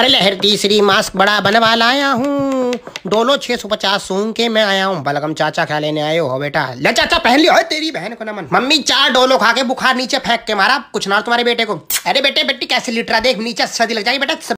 अरे लहर तीसरी मास्क बड़ा बनवा लाया हूँ दोनों छे सौ पचास सूंघ के मैं आया हूँ बलगम चाचा खा लेने आए हो बेटा ले चाचा पहन लियो तेरी बहन को नमन मम्मी चार डोलो खा के बुखार नीचे फेंक के मारा कुछ ना तुम्हारे बेटे को अरे बेटे बेटी कैसे लिटरा देख नीचे सर्दी लग जाएगी बेटा